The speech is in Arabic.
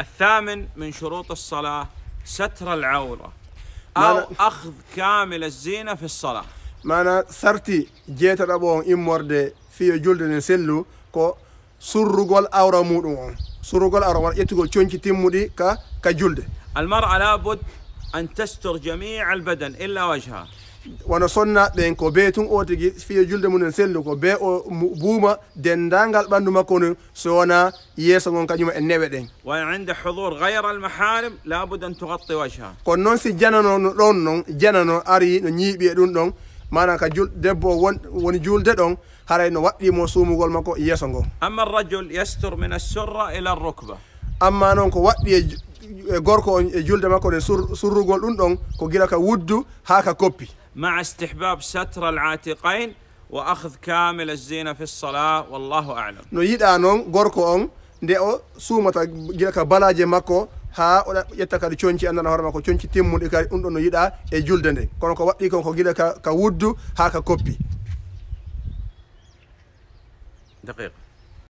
الثامن من شروط الصلاة ستر العورة أو أخذ كامل الزينة في الصلاة معنى سرتي جيت أبوهم دي في جلد نسلو كو سرقل أورا مودو سرقل أورا يتقول تشونكي تيمودي كا كجلد المرأة لابد أن تستر جميع البدن إلا وجهها sonna sonnaɓeɓen ko be tun o tigi fiya julde munen sellu ko be o buuma dendagal ɓandu makko non so wona yeeso gon kañuma e newe ɗen wa inde hudur gayra almaharim labud an tugatti wajha kono noon si janano no ɗon noon janano ari no ñiiɓi e ɗum ɗon mana ka jul debbo won woni julde ɗon haray no mo suumugol makko yeeso ngo amma rajul yastur min assurra ila rukba amma noon ko waɗɗi e gorko on e julde makko ne surrugol ɗum ɗon ko gila ka wuddu ha ka koppi مع استحباب ستر العاتقين واخذ كامل الزينه في الصلاه والله اعلم نو يدانون غوركو اون دي او سوماتا جيكا بلاجي ماكو ها يتاكا تشونتي اندنا هورما كو تشونتي تيمو دي كاري اوندو نو يدا اي جولدندي كون كو وادي كون كو جيكا كا وودو ها كا كوبي دقيقه